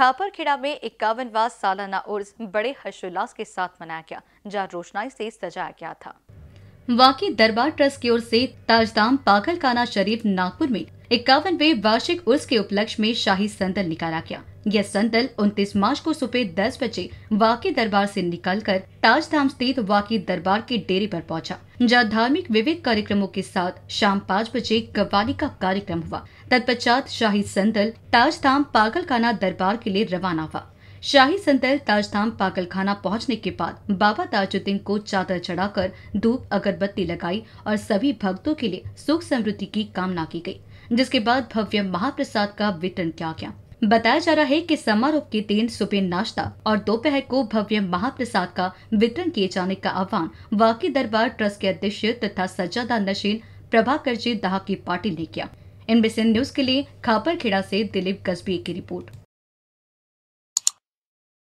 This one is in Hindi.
खापरखेड़ा में इक्यावनवा सालाना उर्स बड़े हर्षोल्लास के साथ मनाया गया जहाँ रोशनाई से सजाया गया था वाकी दरबार ट्रस्ट की ओर से ताजदाम काना शरीफ नागपुर में इक्यावनवे वार्षिक उर्स के उपलक्ष्य में शाही संदल निकाला गया यह संदल 29 मार्च को सुबह 10 बजे वाकी दरबार से निकलकर ताजधाम स्थित वाकी दरबार के डेरे पर पहुंचा, जहां धार्मिक विविध कार्यक्रमों के साथ शाम पाँच बजे कव्वाली का कार्यक्रम हुआ तत्पश्चात शाही संदल ताजधाम पागलखाना दरबार के लिए रवाना हुआ शाही संतल ताजधाम पागलखाना पहुंचने के बाद बाबा ताजुद्दीन को चादर चढ़ाकर धूप अगरबत्ती लगाई और सभी भक्तों के लिए सुख समृद्धि की कामना की गई जिसके बाद भव्य महाप्रसाद का वितरण किया गया बताया जा रहा है कि समारोह के दिन सुबह नाश्ता और दोपहर को भव्य महाप्रसाद का वितरण किए जाने का आह्वान वाकी दरबार ट्रस्ट के अध्यक्ष तथा सज्जादा नशीन प्रभाकर जी दाह की पाटिल ने किया इनबीसी न्यूज के लिए खापरखेड़ा से दिलीप कस्बी की रिपोर्ट